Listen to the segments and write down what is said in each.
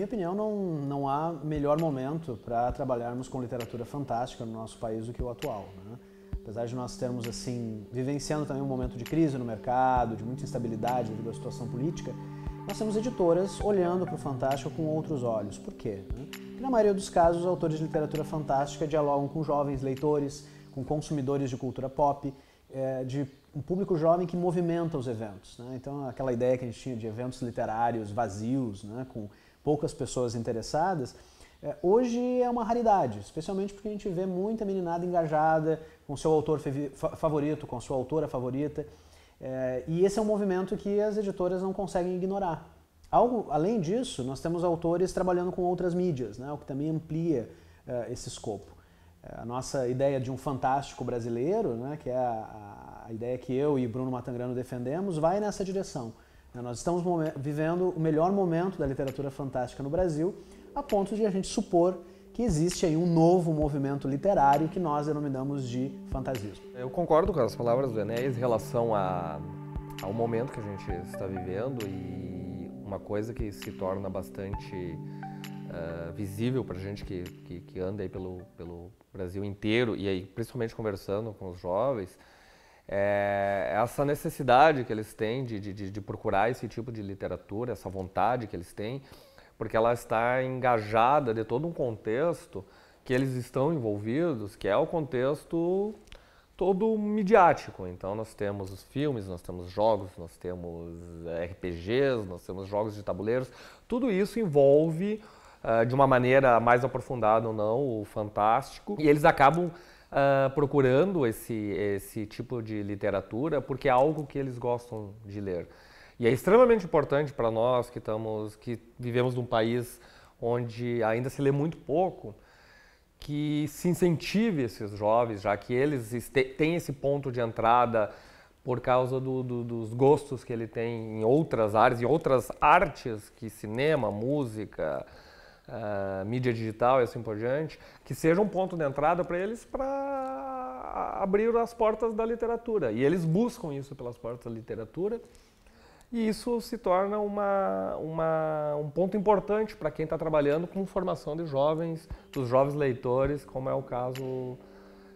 minha opinião, não, não há melhor momento para trabalharmos com literatura fantástica no nosso país do que o atual. Né? Apesar de nós termos, assim, vivenciando também um momento de crise no mercado, de muita instabilidade devido à situação política, nós temos editoras olhando para o fantástico com outros olhos. Por quê? Porque, na maioria dos casos, os autores de literatura fantástica dialogam com jovens leitores, com consumidores de cultura pop, é, de um público jovem que movimenta os eventos. Né? Então, aquela ideia que a gente tinha de eventos literários vazios, né? com poucas pessoas interessadas, é, hoje é uma raridade, especialmente porque a gente vê muita meninada engajada com seu autor favorito, com sua autora favorita. É, e esse é um movimento que as editoras não conseguem ignorar. Algo, além disso, nós temos autores trabalhando com outras mídias, né, o que também amplia é, esse escopo. A nossa ideia de um fantástico brasileiro, né, que é a, a ideia que eu e Bruno Matangrano defendemos, vai nessa direção. Né, nós estamos vivendo o melhor momento da literatura fantástica no Brasil, a ponto de a gente supor que existe aí um novo movimento literário que nós denominamos de fantasismo. Eu concordo com as palavras do Enéas em relação a, ao momento que a gente está vivendo e uma coisa que se torna bastante uh, visível para a gente que, que, que, anda aí pelo, pelo Brasil inteiro e aí principalmente conversando com os jovens, é, essa necessidade que eles têm de, de, de, procurar esse tipo de literatura, essa vontade que eles têm, porque ela está engajada de todo um contexto que eles estão envolvidos, que é o contexto todo midiático. Então nós temos os filmes, nós temos jogos, nós temos é, RPGs, nós temos jogos de tabuleiros. Tudo isso envolve, uh, de uma maneira mais aprofundada ou não, o fantástico. E eles acabam uh, procurando esse, esse tipo de literatura porque é algo que eles gostam de ler. E é extremamente importante para nós que, estamos, que vivemos num país onde ainda se lê muito pouco, que se incentive esses jovens, já que eles têm esse ponto de entrada por causa do, do, dos gostos que ele tem em outras áreas, em outras artes, que cinema, música, uh, mídia digital e assim por diante, que seja um ponto de entrada para eles para abrir as portas da literatura. E eles buscam isso pelas portas da literatura. E isso se torna uma, uma um ponto importante para quem está trabalhando com formação de jovens, dos jovens leitores, como é o caso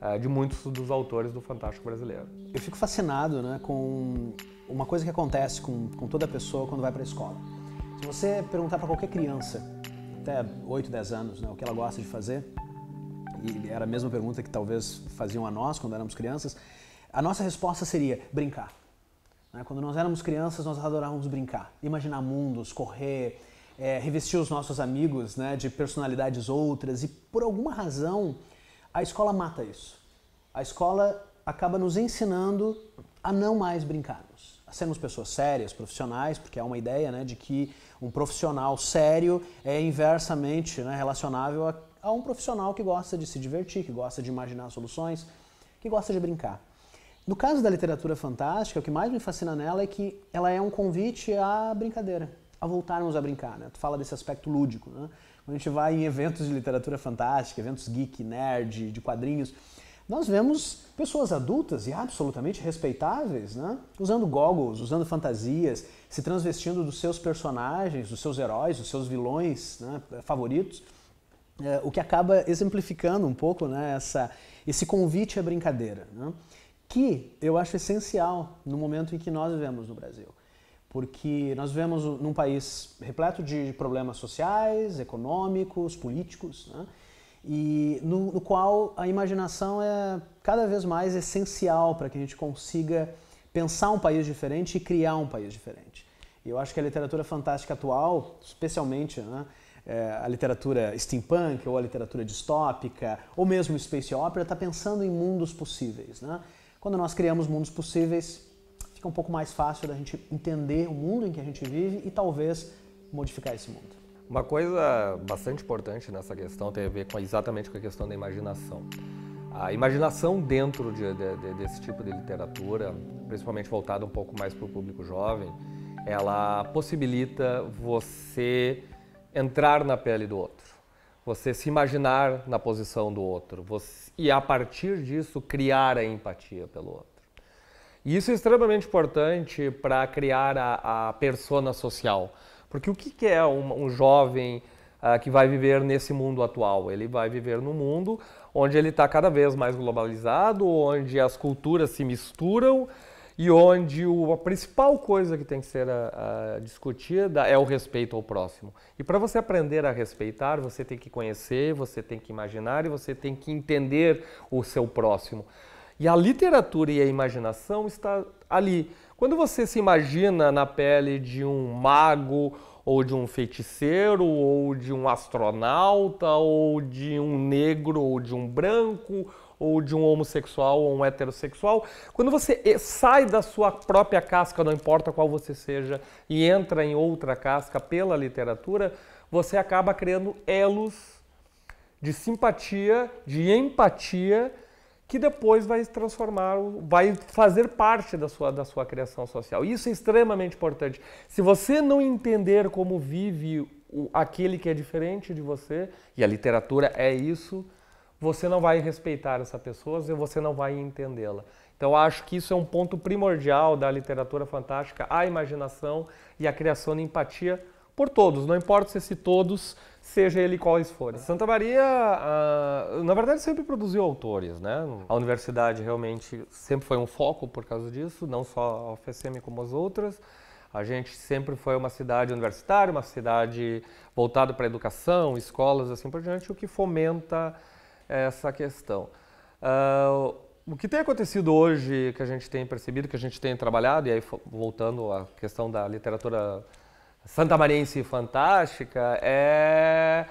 ah, de muitos dos autores do Fantástico Brasileiro. Eu fico fascinado né, com uma coisa que acontece com, com toda pessoa quando vai para a escola. Se você perguntar para qualquer criança até 8, 10 anos, né? o que ela gosta de fazer. E era a mesma pergunta que talvez faziam a nós quando éramos crianças. A nossa resposta seria brincar. Né. Quando nós éramos crianças, nós adorávamos brincar, imaginar mundos, correr, é, revestir os nossos amigos né, de personalidades outras, e por alguma razão a escola mata isso. A escola acaba nos ensinando a não mais brincarmos sermos pessoas sérias, profissionais, porque há é uma ideia né, de que um profissional sério é inversamente né, relacionável a, a, um profissional que gosta de se divertir, que gosta de imaginar soluções, que gosta de brincar. No caso da literatura fantástica, o que mais me fascina nela é que ela é um convite à brincadeira, a voltarmos a brincar. Né? Tu fala desse aspecto lúdico. Né? Quando a gente vai em eventos de literatura fantástica, eventos geek, nerd, de quadrinhos, nós vemos pessoas adultas e absolutamente respeitáveis, né? usando goggles, usando fantasias, se transvestindo dos seus personagens, dos seus heróis, dos seus vilões né? favoritos, é, o que acaba exemplificando um pouco né? Essa, esse convite à brincadeira, né? que eu acho essencial no momento em que nós vivemos no Brasil. Porque nós vivemos num país repleto de problemas sociais, econômicos, políticos, né? e no, no qual a imaginação é cada vez mais essencial para que a gente consiga pensar um país diferente e criar um país diferente. E eu acho que a literatura fantástica atual, especialmente, né, é, a literatura steampunk ou a literatura distópica ou mesmo space opera está pensando em mundos possíveis. Né? Quando nós criamos mundos possíveis, fica um pouco mais fácil da gente entender o mundo em que a gente vive e talvez modificar esse mundo. Uma coisa bastante importante nessa questão tem a ver com, exatamente com a questão da imaginação. A imaginação dentro de, de, desse tipo de literatura, principalmente voltada um pouco mais para o público jovem, ela possibilita você entrar na pele do outro, você se imaginar na posição do outro você, e, a partir disso, criar a empatia pelo outro. E isso é extremamente importante para criar a, a persona social porque o que, é um, um jovem uh, que vai viver nesse mundo atual? Ele vai viver num mundo onde ele está cada vez mais globalizado, onde as culturas se misturam e onde o, a principal coisa que tem que ser a, ah, a ah, discutida é o respeito ao próximo. E para você aprender a respeitar, você tem que conhecer, você tem que imaginar e você tem que entender o seu próximo. E a literatura e a imaginação está ali. Quando você se imagina na pele de um mago ou de um feiticeiro ou de um astronauta ou de um negro ou de um branco ou de um homossexual ou um heterossexual, quando você eh, sai da sua própria casca, não importa qual você seja, e entra em outra casca pela literatura, você acaba criando elos de simpatia, de empatia que depois vai transformar, vai fazer parte da sua, da sua criação social. Isso é extremamente importante. Se você não entender como vive o, aquele que é diferente de você, e a literatura é isso, você não vai respeitar essa pessoa e você não vai entendê-la. Então, acho que isso é um ponto primordial da literatura fantástica, a imaginação e a criação de empatia por todos. Não importa se esse é todos seja ele quais forem. Santa Maria, na verdade, sempre produziu autores, né? A universidade realmente sempre foi um foco por causa disso, não só a UFSM como as outras. A gente sempre foi uma cidade universitária, uma cidade voltada para a educação, escolas, assim por diante, o que fomenta essa questão. Uh, o que tem acontecido hoje, que a gente tem percebido, que a gente tem trabalhado, e aí voltando à questão da literatura Santa Mariense Fantástica é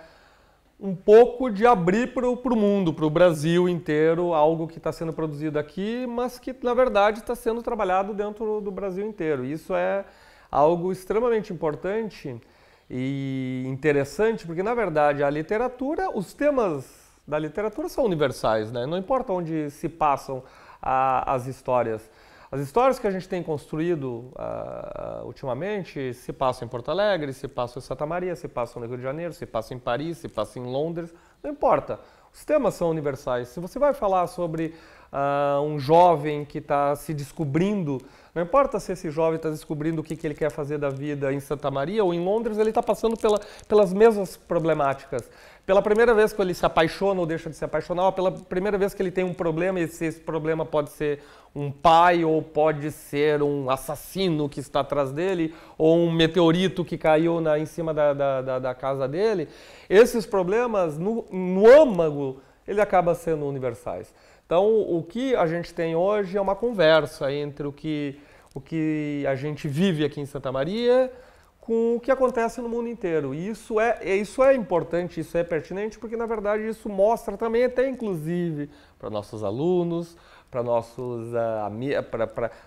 um pouco de abrir para o mundo, para o Brasil inteiro, algo que está sendo produzido aqui, mas que na verdade está sendo trabalhado dentro do Brasil inteiro. Isso é algo extremamente importante e interessante, porque na verdade a literatura, os temas da literatura são universais, né? não importa onde se passam a, as histórias. As histórias que a gente tem construído uh, ultimamente se passam em Porto Alegre, se passam em Santa Maria, se passam no Rio de Janeiro, se passam em Paris, se passam em Londres, não importa. Os temas são universais. Se você vai falar sobre uh, um jovem que está se descobrindo não importa se esse jovem está descobrindo o que, que ele quer fazer da vida em Santa Maria ou em Londres, ele está passando pela, pelas mesmas problemáticas. Pela primeira vez que ele se apaixona ou deixa de se apaixonar, ou pela primeira vez que ele tem um problema, e esse, esse problema pode ser um pai, ou pode ser um assassino que está atrás dele, ou um meteorito que caiu na, em cima da, da, da, da casa dele, esses problemas, no, no âmago, ele acaba sendo universais. Então, o que a gente tem hoje é uma conversa entre o que, o que a gente vive aqui em Santa Maria com o que acontece no mundo inteiro. E isso é, isso é importante, isso é pertinente, porque, na verdade, isso mostra também, até inclusive, para nossos alunos, para nossos ah,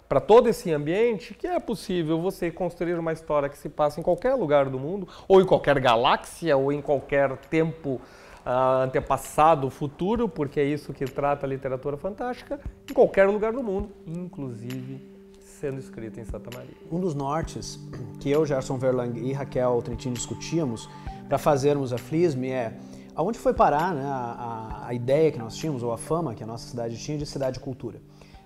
para todo esse ambiente que é possível você construir uma história que se passa em qualquer lugar do mundo ou em qualquer galáxia ou em qualquer tempo uh, antepassado futuro, porque é isso que trata a literatura fantástica, em qualquer lugar do mundo, inclusive sendo escrita em Santa Maria. Um dos nortes que eu, Gerson Verlang e Raquel Trentin discutíamos para fazermos a FLISM é aonde foi parar né, a, a, ideia que nós tínhamos, ou a fama que a nossa cidade tinha de cidade cultura.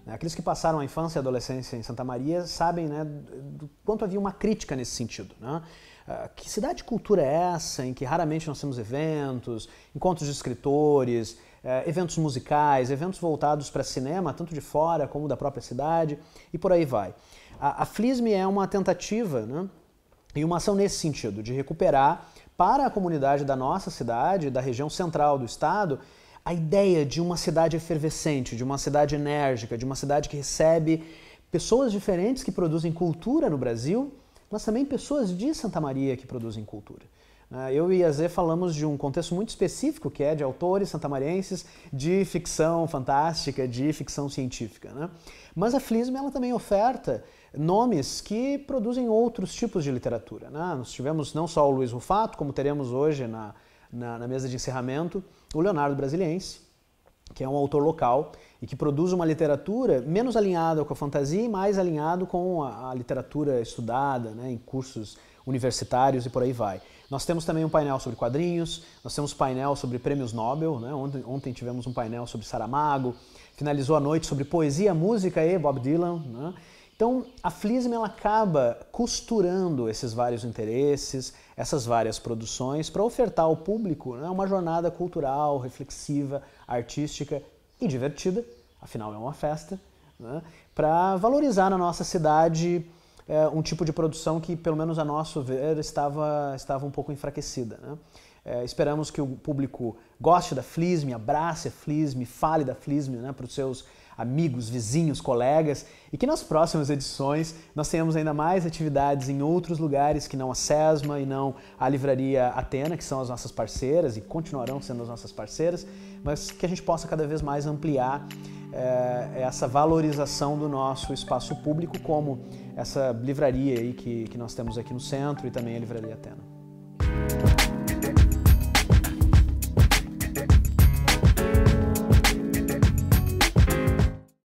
Né, aqueles que passaram a infância e adolescência em Santa Maria sabem né, do quanto havia uma crítica nesse sentido. Né? Ah, que cidade de cultura é essa em que raramente nós temos eventos, encontros de escritores, eh, eventos musicais, eventos voltados para cinema, tanto de fora como da própria cidade, e por aí vai. A, a FLISM é uma tentativa né, e uma ação nesse sentido, de recuperar para a comunidade da nossa cidade, da região central do estado, a ideia de uma cidade efervescente, de uma cidade enérgica, de uma cidade que recebe pessoas diferentes que produzem cultura no Brasil mas também pessoas de Santa Maria que produzem cultura. Né? Eu e a Z falamos de um contexto muito específico, que é de autores santamarenses de ficção fantástica, de ficção científica. Né? Mas a Flisma ela também oferta nomes que produzem outros tipos de literatura. Né? Nós tivemos não só o Luiz Rufato, como teremos hoje na, na, na mesa de encerramento, o Leonardo Brasiliense, que é um autor local e que produz uma literatura menos alinhada com a fantasia e mais alinhado com a, a literatura estudada, né, em cursos universitários e por aí vai. Nós temos também um painel sobre quadrinhos, nós temos painel sobre prêmios Nobel, né? ontem, ontem, tivemos um painel sobre Saramago, finalizou a noite sobre poesia, música e Bob Dylan. Né? Então, a Flism ela acaba costurando esses vários interesses, essas várias produções, para ofertar ao público né, uma jornada cultural, reflexiva, artística e divertida, afinal é uma festa, né, para valorizar na nossa cidade é, um tipo de produção que, pelo menos a nosso ver, estava, estava um pouco enfraquecida. Né? É, esperamos que o público goste da Flism, abrace a Flism, fale da Flism né, para os seus amigos, vizinhos, colegas e que nas próximas edições nós tenhamos ainda mais atividades em outros lugares que não a SESMA e não a Livraria Atena, que são as nossas parceiras e continuarão sendo as nossas parceiras, mas que a gente possa cada vez mais ampliar é, essa valorização do nosso espaço público, como essa livraria aí que, que nós temos aqui no centro e também a Livraria Atena.